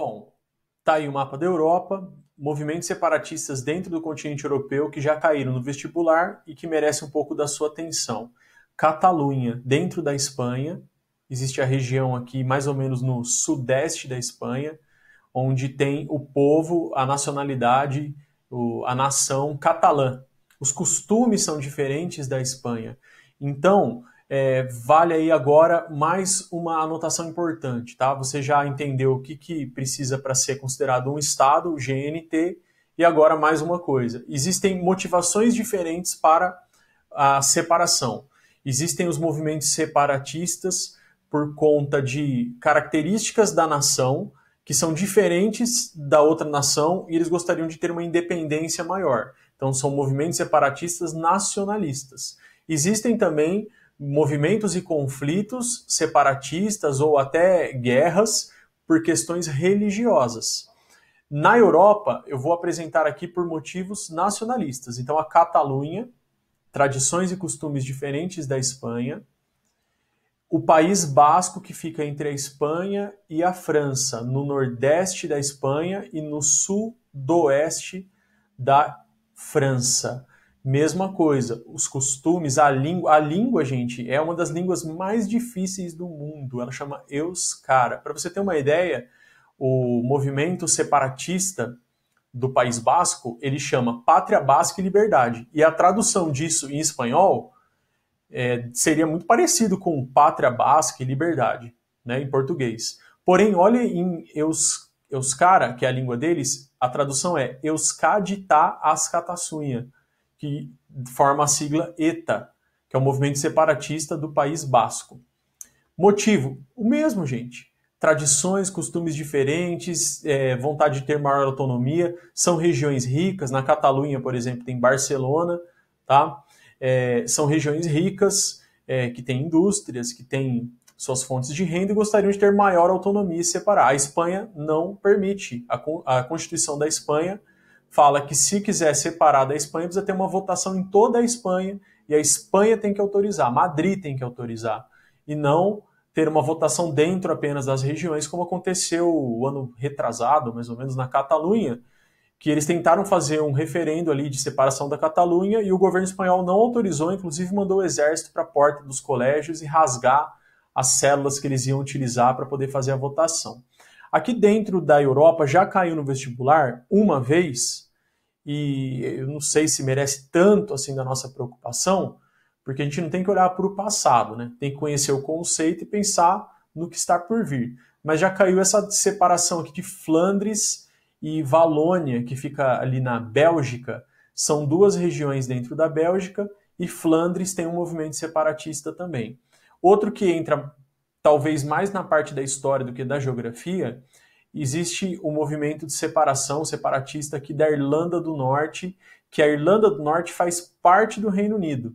Bom, tá aí o mapa da Europa, movimentos separatistas dentro do continente europeu que já caíram no vestibular e que merecem um pouco da sua atenção. Catalunha, dentro da Espanha, existe a região aqui mais ou menos no sudeste da Espanha, onde tem o povo, a nacionalidade, a nação catalã. Os costumes são diferentes da Espanha. Então, é, vale aí agora mais uma anotação importante, tá? Você já entendeu o que, que precisa para ser considerado um estado, o GNT, e agora mais uma coisa. Existem motivações diferentes para a separação. Existem os movimentos separatistas por conta de características da nação que são diferentes da outra nação e eles gostariam de ter uma independência maior. Então são movimentos separatistas nacionalistas. Existem também movimentos e conflitos separatistas ou até guerras por questões religiosas. Na Europa, eu vou apresentar aqui por motivos nacionalistas. Então, a Catalunha, tradições e costumes diferentes da Espanha, o País Basco, que fica entre a Espanha e a França, no nordeste da Espanha e no sudoeste da França. Mesma coisa, os costumes, a língua, a língua, gente, é uma das línguas mais difíceis do mundo. Ela chama Euskara. Para você ter uma ideia, o movimento separatista do País Basco, ele chama Pátria Basca e Liberdade. E a tradução disso em espanhol é, seria muito parecido com Pátria Basca e Liberdade, né, em português. Porém, olha em Eus, Euskara, que é a língua deles, a tradução é Euskadi ta tá as que forma a sigla ETA, que é o movimento separatista do País Basco. Motivo: o mesmo, gente. Tradições, costumes diferentes, é, vontade de ter maior autonomia. São regiões ricas. Na Catalunha, por exemplo, tem Barcelona, tá? É, são regiões ricas é, que têm indústrias, que têm suas fontes de renda e gostariam de ter maior autonomia e separar. A Espanha não permite. A, a Constituição da Espanha fala que se quiser separar da Espanha, precisa ter uma votação em toda a Espanha e a Espanha tem que autorizar, Madrid tem que autorizar, e não ter uma votação dentro apenas das regiões, como aconteceu o ano retrasado, mais ou menos, na Catalunha, que eles tentaram fazer um referendo ali de separação da Catalunha e o governo espanhol não autorizou, inclusive mandou o exército para a porta dos colégios e rasgar as células que eles iam utilizar para poder fazer a votação. Aqui dentro da Europa já caiu no vestibular uma vez, e eu não sei se merece tanto assim da nossa preocupação, porque a gente não tem que olhar para o passado, né? Tem que conhecer o conceito e pensar no que está por vir. Mas já caiu essa separação aqui de Flandres e Valônia, que fica ali na Bélgica, são duas regiões dentro da Bélgica, e Flandres tem um movimento separatista também. Outro que entra talvez mais na parte da história do que da geografia, existe o movimento de separação separatista aqui da Irlanda do Norte, que a Irlanda do Norte faz parte do Reino Unido.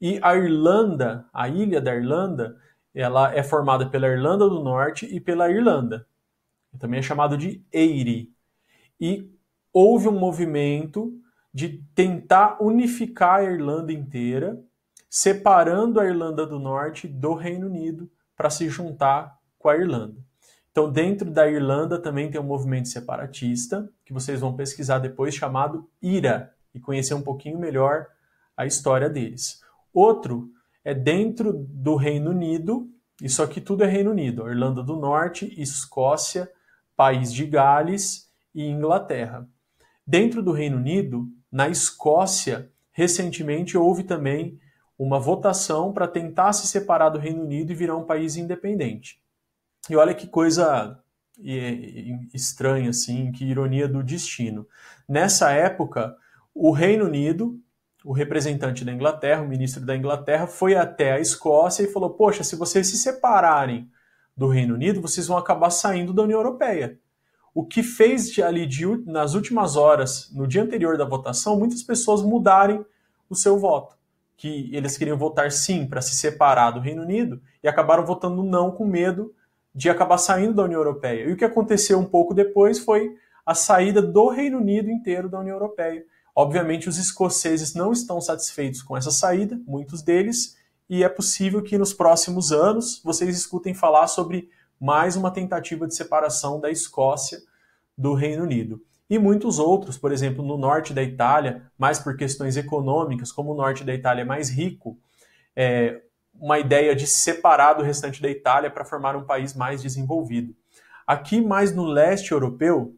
E a Irlanda, a ilha da Irlanda, ela é formada pela Irlanda do Norte e pela Irlanda. Também é chamado de Eire. E houve um movimento de tentar unificar a Irlanda inteira separando a Irlanda do Norte do Reino Unido para se juntar com a Irlanda. Então, dentro da Irlanda também tem um movimento separatista, que vocês vão pesquisar depois, chamado IRA, e conhecer um pouquinho melhor a história deles. Outro é dentro do Reino Unido, isso aqui tudo é Reino Unido, Irlanda do Norte, Escócia, País de Gales e Inglaterra. Dentro do Reino Unido, na Escócia, recentemente houve também uma votação para tentar se separar do Reino Unido e virar um país independente. E olha que coisa estranha, assim, que ironia do destino. Nessa época, o Reino Unido, o representante da Inglaterra, o ministro da Inglaterra, foi até a Escócia e falou: Poxa, se vocês se separarem do Reino Unido, vocês vão acabar saindo da União Europeia. O que fez ali de, nas últimas horas, no dia anterior da votação, muitas pessoas mudarem o seu voto que eles queriam votar sim para se separar do Reino Unido e acabaram votando não com medo de acabar saindo da União Europeia. E o que aconteceu um pouco depois foi a saída do Reino Unido inteiro da União Europeia. Obviamente, os escoceses não estão satisfeitos com essa saída, muitos deles, e é possível que nos próximos anos vocês escutem falar sobre mais uma tentativa de separação da Escócia do Reino Unido e muitos outros, por exemplo, no norte da Itália, mais por questões econômicas, como o norte da Itália é mais rico, é uma ideia de separar do restante da Itália para formar um país mais desenvolvido. Aqui, mais no leste europeu,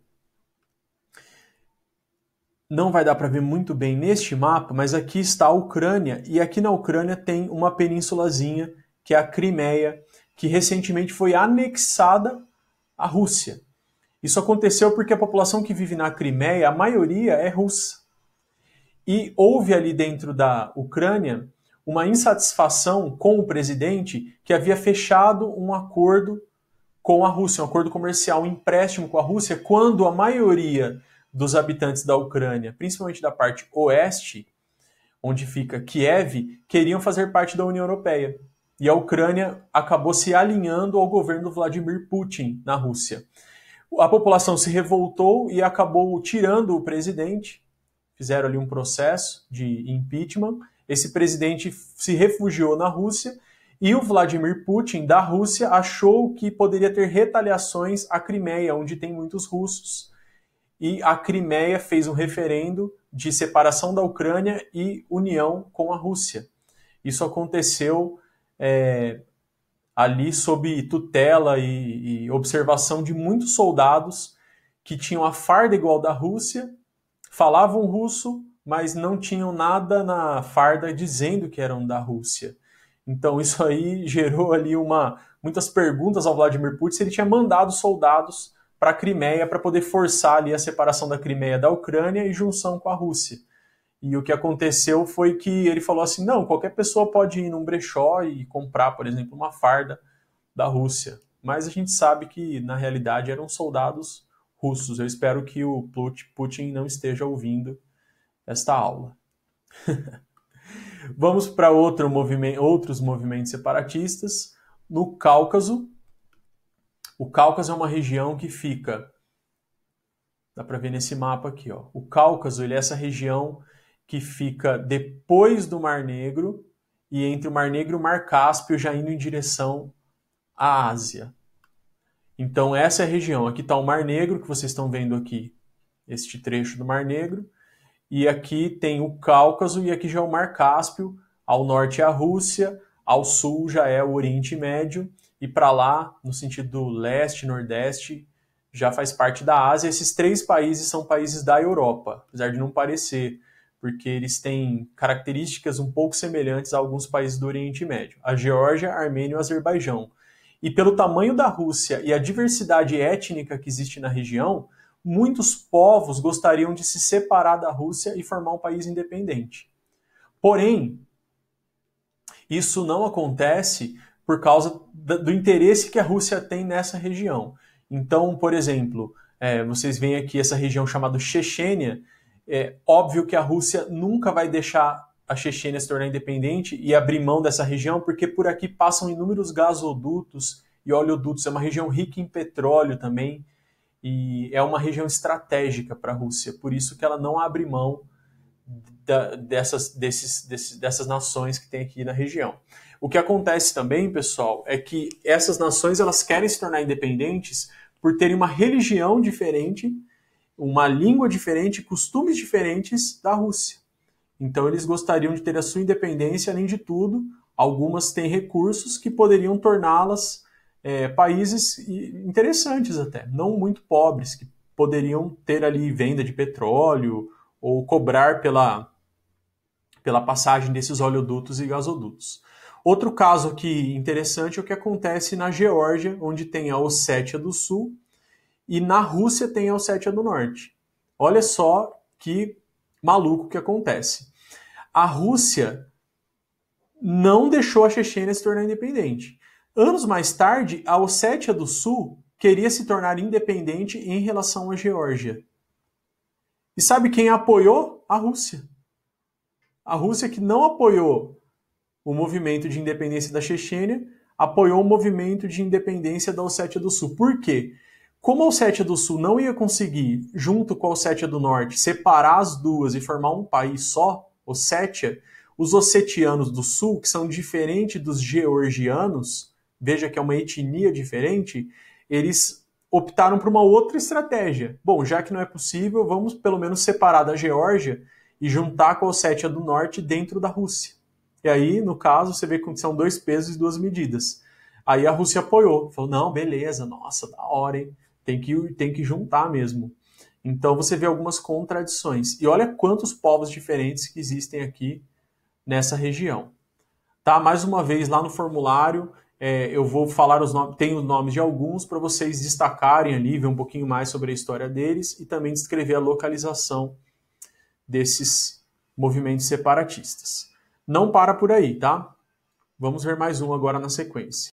não vai dar para ver muito bem neste mapa, mas aqui está a Ucrânia, e aqui na Ucrânia tem uma penínsulazinha, que é a Crimeia, que recentemente foi anexada à Rússia. Isso aconteceu porque a população que vive na Crimeia, a maioria é russa. E houve ali dentro da Ucrânia uma insatisfação com o presidente que havia fechado um acordo com a Rússia, um acordo comercial, um empréstimo com a Rússia, quando a maioria dos habitantes da Ucrânia, principalmente da parte oeste, onde fica Kiev, queriam fazer parte da União Europeia. E a Ucrânia acabou se alinhando ao governo de Vladimir Putin na Rússia. A população se revoltou e acabou tirando o presidente, fizeram ali um processo de impeachment. Esse presidente se refugiou na Rússia e o Vladimir Putin, da Rússia, achou que poderia ter retaliações à Crimeia, onde tem muitos russos. E a Crimeia fez um referendo de separação da Ucrânia e união com a Rússia. Isso aconteceu é, ali sob tutela e, e observação de muitos soldados que tinham a farda igual da Rússia, falavam russo, mas não tinham nada na farda dizendo que eram da Rússia. Então isso aí gerou ali uma muitas perguntas ao Vladimir Putin se ele tinha mandado soldados para a Crimeia para poder forçar ali a separação da Crimeia da Ucrânia e junção com a Rússia. E o que aconteceu foi que ele falou assim: não, qualquer pessoa pode ir num brechó e comprar, por exemplo, uma farda da Rússia. Mas a gente sabe que, na realidade, eram soldados russos. Eu espero que o Putin não esteja ouvindo esta aula. Vamos para outro movimento, outros movimentos separatistas. No Cáucaso, o Cáucaso é uma região que fica. Dá para ver nesse mapa aqui, ó. O Cáucaso ele é essa região que fica depois do Mar Negro e entre o Mar Negro e o Mar Cáspio, já indo em direção à Ásia. Então, essa é a região. Aqui está o Mar Negro, que vocês estão vendo aqui, este trecho do Mar Negro. E aqui tem o Cáucaso e aqui já é o Mar Cáspio. Ao norte é a Rússia, ao sul já é o Oriente Médio. E para lá, no sentido leste, nordeste, já faz parte da Ásia. Esses três países são países da Europa, apesar de não parecer porque eles têm características um pouco semelhantes a alguns países do Oriente Médio, a Geórgia, a Armênia e o Azerbaijão. E pelo tamanho da Rússia e a diversidade étnica que existe na região, muitos povos gostariam de se separar da Rússia e formar um país independente. Porém, isso não acontece por causa do interesse que a Rússia tem nessa região. Então, por exemplo, é, vocês veem aqui essa região chamada Chechênia, é óbvio que a Rússia nunca vai deixar a Chechênia se tornar independente e abrir mão dessa região, porque por aqui passam inúmeros gasodutos e oleodutos. É uma região rica em petróleo também e é uma região estratégica para a Rússia. Por isso que ela não abre mão da, dessas, desses, desses, dessas nações que tem aqui na região. O que acontece também, pessoal, é que essas nações elas querem se tornar independentes por terem uma religião diferente uma língua diferente, costumes diferentes da Rússia. Então eles gostariam de ter a sua independência, além de tudo, algumas têm recursos que poderiam torná-las é, países interessantes até, não muito pobres, que poderiam ter ali venda de petróleo ou cobrar pela, pela passagem desses oleodutos e gasodutos. Outro caso que interessante é o que acontece na Geórgia, onde tem a Ossétia do Sul e na Rússia tem a Ossétia do Norte. Olha só que maluco que acontece. A Rússia não deixou a Chechênia se tornar independente. Anos mais tarde, a Ossétia do Sul queria se tornar independente em relação à Geórgia. E sabe quem apoiou? A Rússia. A Rússia que não apoiou o movimento de independência da Chechênia, apoiou o movimento de independência da Ossétia do Sul. Por quê? Como a Ossétia do Sul não ia conseguir, junto com a Ossétia do Norte, separar as duas e formar um país só, Ossétia, os ossetianos do Sul, que são diferentes dos georgianos, veja que é uma etnia diferente, eles optaram por uma outra estratégia. Bom, já que não é possível, vamos pelo menos separar da Geórgia e juntar com a Ossétia do Norte dentro da Rússia. E aí, no caso, você vê que são dois pesos e duas medidas. Aí a Rússia apoiou, falou: não, beleza, nossa, da hora, hein? Tem que, tem que juntar mesmo. Então você vê algumas contradições. E olha quantos povos diferentes que existem aqui nessa região. Tá? Mais uma vez, lá no formulário, é, eu vou falar os nomes, tem os nomes de alguns para vocês destacarem ali, ver um pouquinho mais sobre a história deles e também descrever a localização desses movimentos separatistas. Não para por aí, tá? Vamos ver mais um agora na sequência.